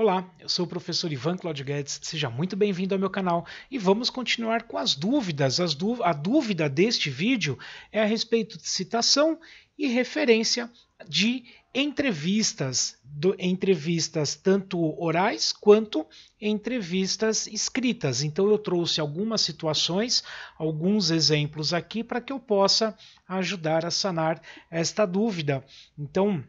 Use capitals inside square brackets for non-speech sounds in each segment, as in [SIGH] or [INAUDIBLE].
Olá, eu sou o professor Ivan Claudio Guedes, seja muito bem-vindo ao meu canal e vamos continuar com as dúvidas. As a dúvida deste vídeo é a respeito de citação e referência de entrevistas, do, entrevistas tanto orais quanto entrevistas escritas. Então eu trouxe algumas situações, alguns exemplos aqui para que eu possa ajudar a sanar esta dúvida. Então,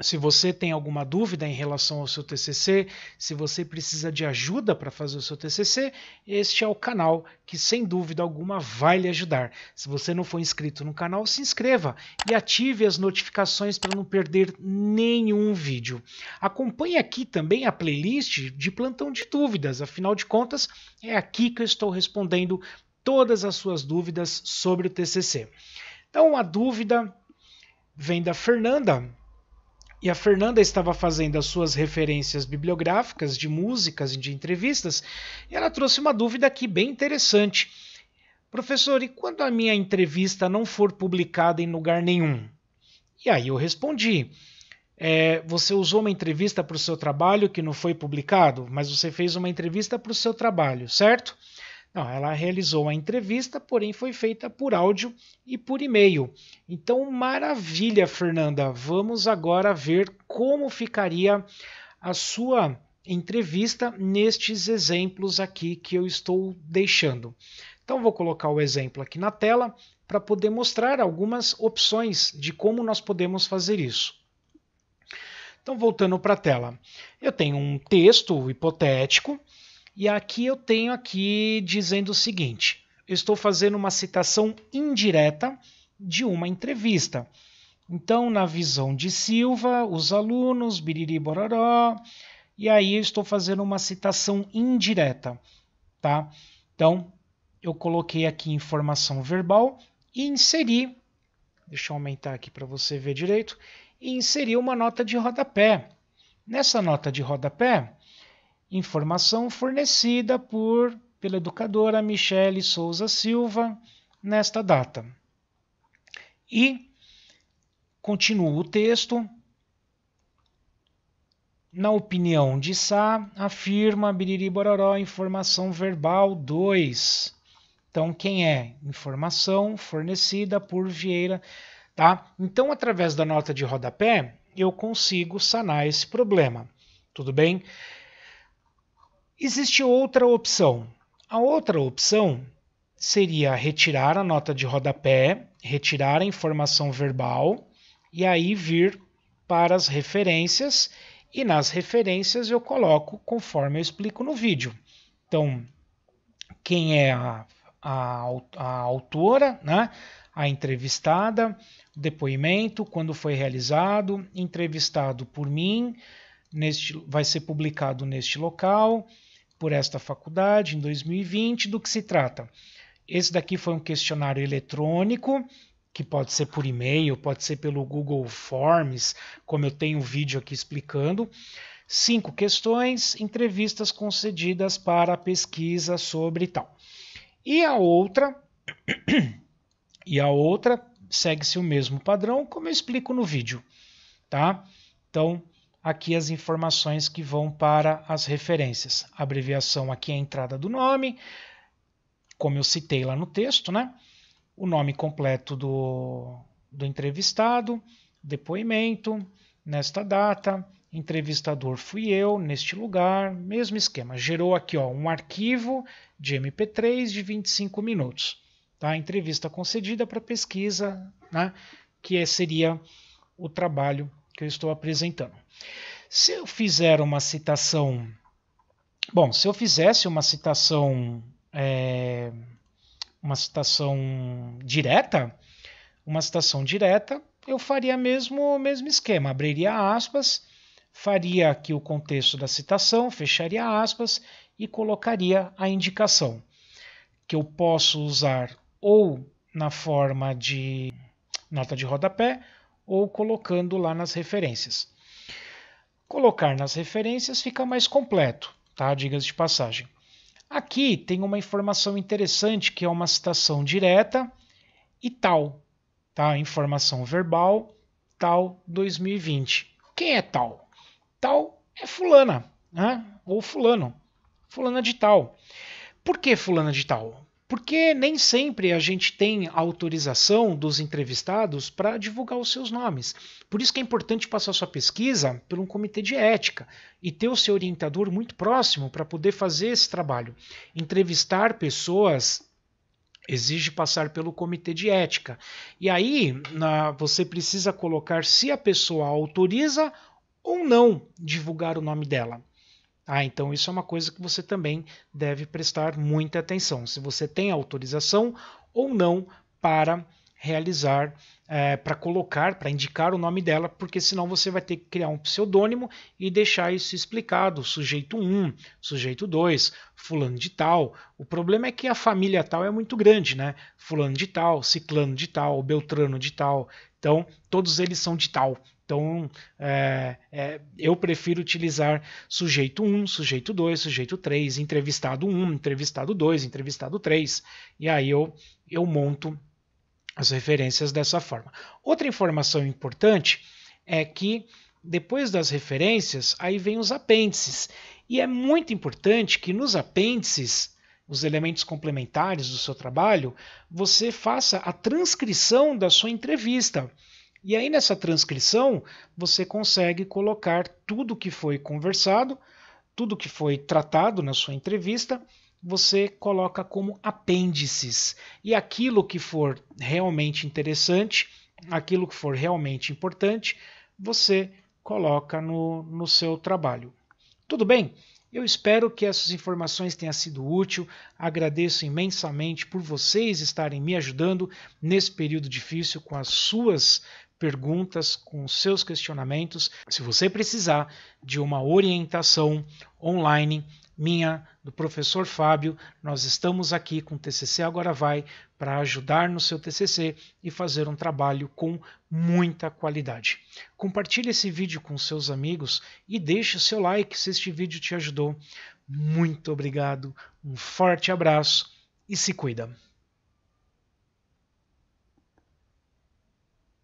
se você tem alguma dúvida em relação ao seu TCC, se você precisa de ajuda para fazer o seu TCC, este é o canal que sem dúvida alguma vai lhe ajudar. Se você não for inscrito no canal, se inscreva e ative as notificações para não perder nenhum vídeo. Acompanhe aqui também a playlist de plantão de dúvidas, afinal de contas, é aqui que eu estou respondendo todas as suas dúvidas sobre o TCC. Então, a dúvida vem da Fernanda e a Fernanda estava fazendo as suas referências bibliográficas de músicas e de entrevistas, e ela trouxe uma dúvida aqui bem interessante. Professor, e quando a minha entrevista não for publicada em lugar nenhum? E aí eu respondi. É, você usou uma entrevista para o seu trabalho que não foi publicado, mas você fez uma entrevista para o seu trabalho, certo? Não, ela realizou a entrevista, porém foi feita por áudio e por e-mail. Então, maravilha, Fernanda. Vamos agora ver como ficaria a sua entrevista nestes exemplos aqui que eu estou deixando. Então, vou colocar o exemplo aqui na tela para poder mostrar algumas opções de como nós podemos fazer isso. Então, voltando para a tela, eu tenho um texto hipotético e aqui eu tenho aqui dizendo o seguinte: eu estou fazendo uma citação indireta de uma entrevista. Então, na visão de Silva, os alunos, biriri bororó, e aí eu estou fazendo uma citação indireta, tá? Então, eu coloquei aqui informação verbal e inseri, deixa eu aumentar aqui para você ver direito, e inseri uma nota de rodapé. Nessa nota de rodapé, Informação fornecida por pela educadora Michele Souza Silva nesta data. E continua o texto. Na opinião de Sá, afirma Biriri Bororó informação verbal 2. Então, quem é? Informação fornecida por Vieira. Tá? Então, através da nota de rodapé, eu consigo sanar esse problema. Tudo bem? Existe outra opção. A outra opção seria retirar a nota de rodapé, retirar a informação verbal e aí vir para as referências e nas referências eu coloco conforme eu explico no vídeo. Então, quem é a, a, a autora, né? a entrevistada, depoimento, quando foi realizado, entrevistado por mim, neste, vai ser publicado neste local, por esta faculdade em 2020. Do que se trata? Esse daqui foi um questionário eletrônico, que pode ser por e-mail, pode ser pelo Google Forms, como eu tenho um vídeo aqui explicando. Cinco questões, entrevistas concedidas para pesquisa sobre tal. E a outra, [COUGHS] e a outra segue-se o mesmo padrão, como eu explico no vídeo, tá? Então, aqui as informações que vão para as referências. A abreviação aqui é a entrada do nome, como eu citei lá no texto, né? o nome completo do, do entrevistado, depoimento, nesta data, entrevistador fui eu, neste lugar, mesmo esquema. Gerou aqui ó, um arquivo de MP3 de 25 minutos. Tá? Entrevista concedida para pesquisa, né? que é, seria o trabalho que eu estou apresentando. Se eu fizer uma citação. Bom, se eu fizesse uma citação. É, uma citação direta, uma citação direta, eu faria mesmo o mesmo esquema. Abriria aspas, faria aqui o contexto da citação, fecharia aspas e colocaria a indicação que eu posso usar ou na forma de nota de rodapé ou colocando lá nas referências. Colocar nas referências fica mais completo, tá? Digas de passagem. Aqui tem uma informação interessante que é uma citação direta e tal, tá? Informação verbal, tal 2020. Quem é tal? Tal é fulana, né? Ou fulano, fulana de tal. Por que fulana de tal? porque nem sempre a gente tem autorização dos entrevistados para divulgar os seus nomes. Por isso que é importante passar sua pesquisa por um comitê de ética e ter o seu orientador muito próximo para poder fazer esse trabalho. Entrevistar pessoas exige passar pelo comitê de ética. E aí na, você precisa colocar se a pessoa autoriza ou não divulgar o nome dela. Ah, então isso é uma coisa que você também deve prestar muita atenção. Se você tem autorização ou não para realizar, é, para colocar, para indicar o nome dela, porque senão você vai ter que criar um pseudônimo e deixar isso explicado. Sujeito 1, sujeito 2, fulano de tal. O problema é que a família tal é muito grande, né? Fulano de tal, ciclano de tal, beltrano de tal. Então, todos eles são de tal. Então, é, é, eu prefiro utilizar sujeito 1, sujeito 2, sujeito 3, entrevistado 1, entrevistado 2, entrevistado 3. E aí eu, eu monto as referências dessa forma. Outra informação importante é que depois das referências, aí vem os apêndices. E é muito importante que nos apêndices, os elementos complementares do seu trabalho, você faça a transcrição da sua entrevista. E aí nessa transcrição, você consegue colocar tudo que foi conversado, tudo que foi tratado na sua entrevista você coloca como apêndices. E aquilo que for realmente interessante, aquilo que for realmente importante, você coloca no, no seu trabalho. Tudo bem? Eu espero que essas informações tenham sido úteis. Agradeço imensamente por vocês estarem me ajudando nesse período difícil com as suas perguntas, com seus questionamentos. Se você precisar de uma orientação online, minha, do professor Fábio. Nós estamos aqui com o TCC Agora Vai para ajudar no seu TCC e fazer um trabalho com muita qualidade. Compartilhe esse vídeo com seus amigos e deixe o seu like se este vídeo te ajudou. Muito obrigado, um forte abraço e se cuida!